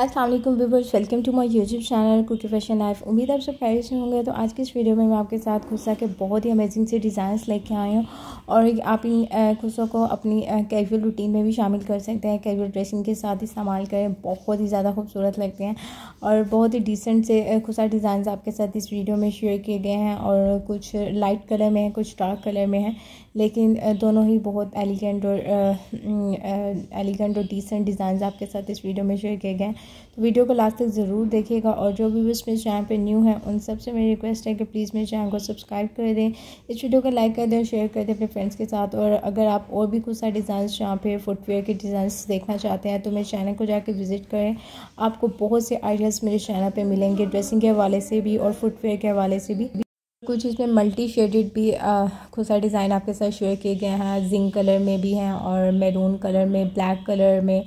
Aslam viewers welcome to my YouTube channel cookie fashion life उम्मीद आप सब खैर में होंगे तो आज की इस वीडियो में मैं आपके साथ खुशा के बहुत ही अमेजिंग से डिज़ाइंस लेके आई हूँ और आप इन खुशों को अपनी कैजुअल रूटीन में भी शामिल कर सकते हैं कैजुअल ड्रेसिंग के साथ इस्तेमाल करें बहुत ही ज़्यादा खूबसूरत लगते हैं और बहुत ही डिसेंट से खुशा डिज़ाइन आपके साथ इस वीडियो में शेयर किए गए हैं और कुछ लाइट कलर में है कुछ डार्क कलर में है लेकिन दोनों ही बहुत एलिगेंट और एलिगेंट और डिसेंट डिज़ाइन आपके साथ इस वीडियो में शेयर किए गए हैं तो वीडियो को लास्ट तक ज़रूर देखिएगा और जो भी व्यूज़ मेरे चैनल पर न्यू है उन सबसे मेरी रिक्वेस्ट है कि प्लीज़ मेरे चैनल को सब्सक्राइब कर दें इस वीडियो को लाइक कर दें शेयर कर दें अपने फ्रेंड्स के साथ और अगर आप और भी कुछ सारे डिज़ाइंस जहाँ पे फुटवेयर के डिज़ाइंस देखना चाहते हैं तो मेरे चैनल को जाकर विज़िट करें आपको बहुत से आइडियाज़ मेरे चैनल पर मिलेंगे ड्रेसिंग के हवाले से भी और फुटवेयर के हवाले से भी कुछ इसमें मल्टी शेडेड भी खुद सारे डिज़ाइन आपके साथ शेयर किए गए हैं जिंक कलर में भी हैं और मैरून कलर में ब्लैक कलर में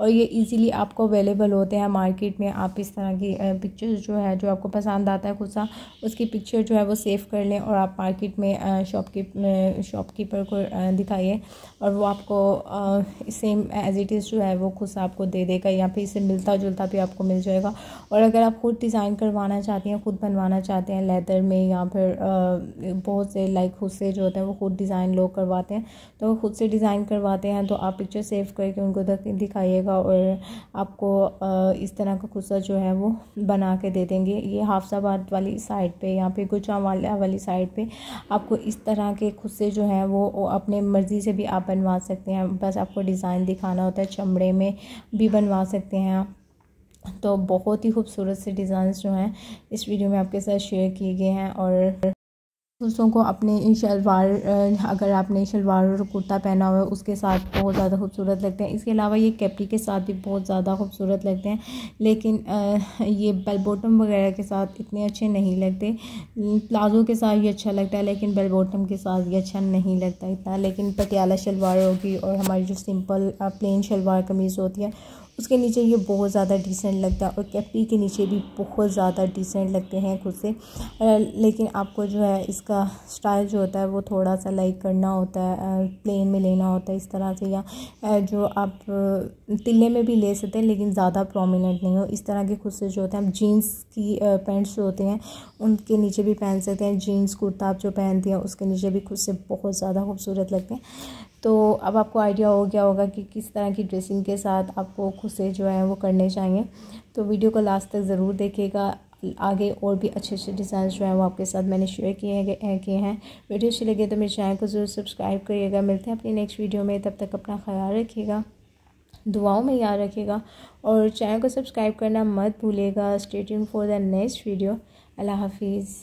और ये इजीली आपको अवेलेबल होते हैं मार्केट में आप इस तरह की पिक्चर्स जो है जो आपको पसंद आता है गुस्सा उसकी पिक्चर जो है वो सेव कर लें और आप मार्केट में शॉप की शॉपकीपर को दिखाइए और वो आपको सेम एज इट इज़ जो है वो गुस्सा आपको दे देगा या फिर इससे मिलता जुलता भी आपको मिल जाएगा और अगर आप खुद डिज़ाइन करवाना चाहती हैं खुद बनवाना चाहते हैं लेदर में या फिर बहुत से लाइक खुद से जो होते हैं वो खुद डिज़ाइन लोग करवाते हैं तो खुद से डिज़ाइन करवाते हैं तो आप पिक्चर सेव करके उनको दिखाइएगा दीजिएगा और आपको इस तरह का कुर्सा जो है वो बना के दे देंगे ये हाफसाबाद वाली साइड पे यहाँ पे गुजा वाली साइड पे आपको इस तरह के खुदसे जो हैं वो अपने मर्ज़ी से भी आप बनवा सकते हैं बस आपको डिज़ाइन दिखाना होता है चमड़े में भी बनवा सकते हैं तो बहुत ही खूबसूरत से डिज़ाइंस जो हैं इस वीडियो में आपके साथ शेयर किए गए हैं और दोस्तों को अपने शलवार अगर आपने शलवार और कुर्ता पहना हुआ है उसके साथ बहुत ज़्यादा खूबसूरत लगते हैं इसके अलावा ये कैपरी के साथ भी बहुत ज़्यादा खूबसूरत लगते हैं लेकिन ये बेल बॉटम वगैरह के साथ इतने अच्छे नहीं लगते प्लाज़ो के साथ ये अच्छा लगता है लेकिन बेल बॉटम के साथ ये अच्छा नहीं लगता इतना लेकिन पटियाला शलवार होगी और हमारी जो सिंपल प्लेन शलवार कमीज़ होती है उसके नीचे ये बहुत ज़्यादा डिसेंट लगता है और कैपी के नीचे भी बहुत ज़्यादा डिसेंट लगते हैं खुद से लेकिन आपको जो है इसका स्टाइल जो होता है वो थोड़ा सा लाइक करना होता है प्लेन में लेना होता है इस तरह से या जो आप तिले में भी ले सकते हैं लेकिन ज़्यादा प्रोमिनेंट नहीं हो इस तरह के खुद से जो होते हैं आप जीन्स की पैंट्स जो होते हैं उनके नीचे भी पहन सकते हैं जीन्स कुर्ता आप जो पहनते हैं उसके नीचे भी खुद से बहुत ज़्यादा खूबसूरत लगते हैं तो अब आपको आइडिया हो गया होगा कि किस तरह की ड्रेसिंग के साथ आपको खुद से जो है वो करने चाहिए तो वीडियो को लास्ट तक ज़रूर देखिएगा आगे और भी अच्छे अच्छे डिज़ाइन जो हैं वो आपके साथ मैंने शेयर किए किए हैं वीडियो अच्छी लगे तो मेरे चैनल को ज़रूर सब्सक्राइब करिएगा मिलते हैं अपनी नेक्स्ट वीडियो में तब तक अपना ख्याल रखिएगा दुआओं में याद रखिएगा और चैनल को सब्सक्राइब करना मत भूलिएगा stay for the next video अल्लाह हाफिज़